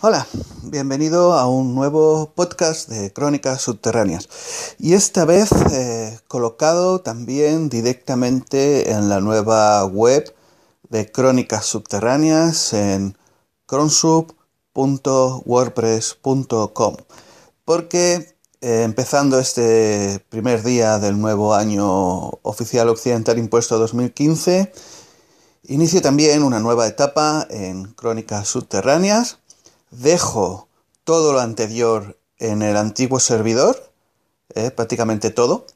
Hola, bienvenido a un nuevo podcast de Crónicas Subterráneas y esta vez eh, colocado también directamente en la nueva web de Crónicas Subterráneas en cronsub.wordpress.com porque eh, empezando este primer día del nuevo año oficial occidental impuesto 2015 inicio también una nueva etapa en Crónicas Subterráneas dejo todo lo anterior en el antiguo servidor, eh, prácticamente todo,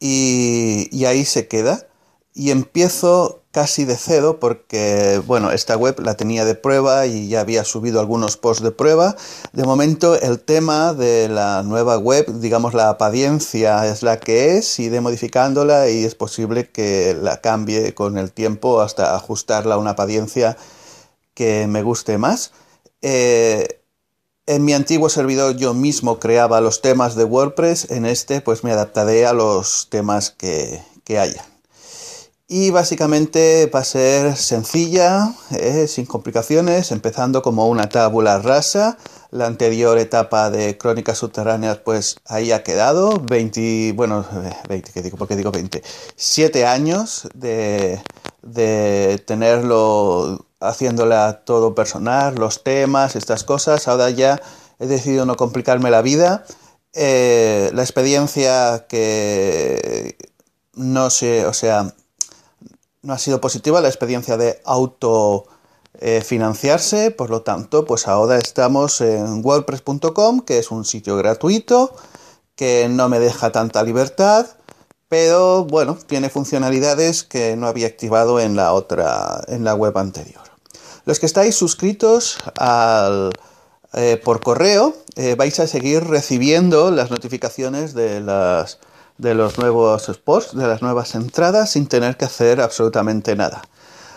y, ahí se queda. Y empiezo casi de cero porque, bueno, esta web la tenía de prueba y ya había subido algunos posts de prueba. De momento el tema de la nueva web, digamos la apariencia es la que es, de modificándola y es posible que la cambie con el tiempo hasta ajustarla a una apariencia que me guste más. Eh, en mi antiguo servidor yo mismo creaba los temas de WordPress, en este pues me adaptaré a los temas que, haya. Y básicamente va a ser sencilla, eh, sin complicaciones, empezando como una tabla rasa. La anterior etapa de Crónicas Subterráneas, pues ahí ha quedado. 20, bueno, 20, eh, ¿qué digo? ¿Por qué digo 20? 7 años de, de tenerlo haciéndola todo personal, los temas, estas cosas. Ahora ya he decidido no complicarme la vida. Eh, la experiencia que no sé, o sea, no ha sido positiva, la experiencia de autofinanciarse, por lo tanto, pues ahora estamos en wordpress.com, que es un sitio gratuito, que no me deja tanta libertad, pero bueno, tiene funcionalidades que no había activado en la otra, en la web anterior. Los que estáis suscritos eh, por correo eh, vais a seguir recibiendo las notificaciones de, de los nuevos posts, de las nuevas entradas, sin tener que hacer absolutamente nada.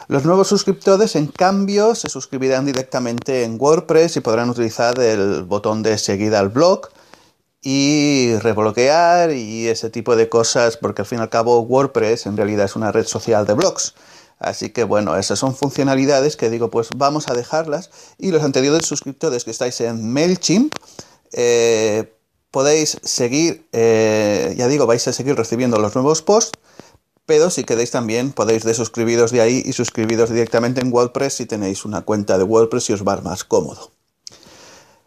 Los nuevos suscriptores, en cambio, se suscribirán directamente en WordPress y podrán utilizar el botón de seguida al blog y rebloquear y ese tipo de cosas, porque al fin y al cabo WordPress en realidad es una red social de blogs. Así que bueno, esas son funcionalidades que digo, pues vamos a dejarlas. Y los anteriores suscriptores que estáis en MailChimp, eh, podéis seguir, eh, ya digo, vais a seguir recibiendo los nuevos posts, pero si queréis también podéis desuscribiros de ahí y suscribiros directamente en WordPress si tenéis una cuenta de WordPress y os va más cómodo.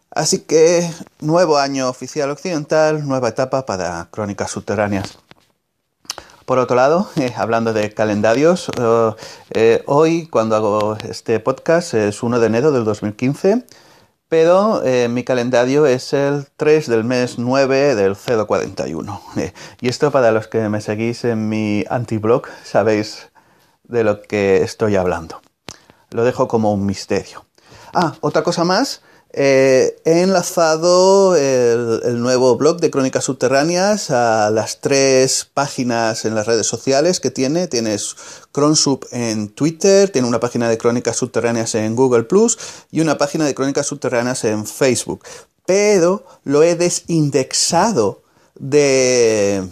Así que nuevo año oficial occidental, nueva etapa para Crónicas Subterráneas. Por otro lado, eh, hablando de calendarios, eh, eh, hoy cuando hago este podcast es 1 de enero del 2015, pero mi calendario es el 3 del mes 9 del 041. y esto para los que me seguís en mi anti blog sabéis de lo que estoy hablando. Lo dejo como un misterio. Ah, otra cosa más eh, he enlazado el, nuevo blog de Crónicas Subterráneas a las tres páginas en las redes sociales que tiene. Tienes Cronsub en Twitter, tiene una página de Crónicas Subterráneas en Google Plus y una página de Crónicas Subterráneas en Facebook. Pero lo he desindexado de.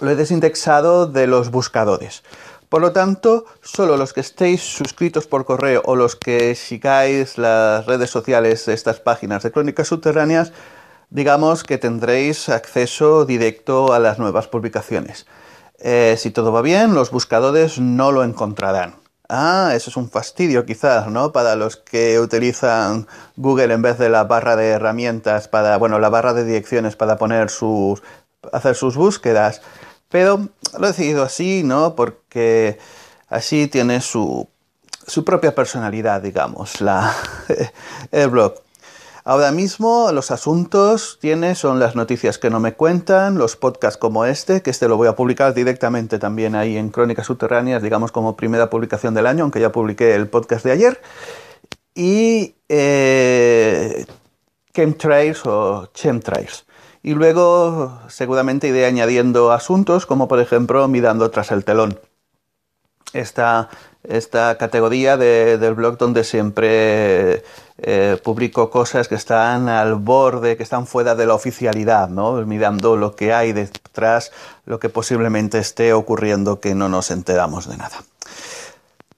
Lo he desindexado de los buscadores. Por lo tanto, solo los que estéis suscritos por correo o los que sigáis las redes sociales de estas páginas de Crónicas Subterráneas, digamos que tendréis acceso directo a las nuevas publicaciones. Eh, si todo va bien, los buscadores no lo encontrarán. Ah, eso es un fastidio quizás, ¿no? Para los que utilizan Google en vez de la barra de herramientas para, bueno, la barra de direcciones para poner sus, hacer sus búsquedas. Pero lo he decidido así, ¿no? Porque así tiene su, propia personalidad, digamos, el blog. Ahora mismo los asuntos tiene son las noticias que no me cuentan, los podcasts como este, que este lo voy a publicar directamente también ahí en Crónicas Subterráneas, digamos como primera publicación del año, aunque ya publiqué el podcast de ayer. Y eh, Chemtrails o Chemtrails. Y luego seguramente iré añadiendo asuntos como por ejemplo mirando tras el telón. Esta, esta categoría del blog donde siempre eh, publico cosas que están al borde, que están fuera de la oficialidad, ¿no? mirando lo que hay detrás, lo que posiblemente esté ocurriendo que no nos enteramos de nada.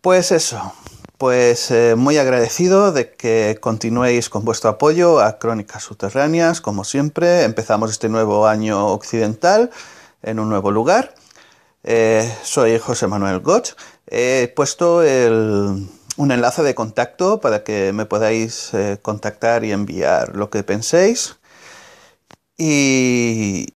Pues eso, pues eh, muy agradecido de que continuéis con vuestro apoyo a Crónicas Subterráneas, como siempre. Empezamos este nuevo año occidental en un nuevo lugar. Eh, soy José Manuel Gotch. He puesto un enlace de contacto para que me podáis eh, contactar y enviar lo que penséis. Y,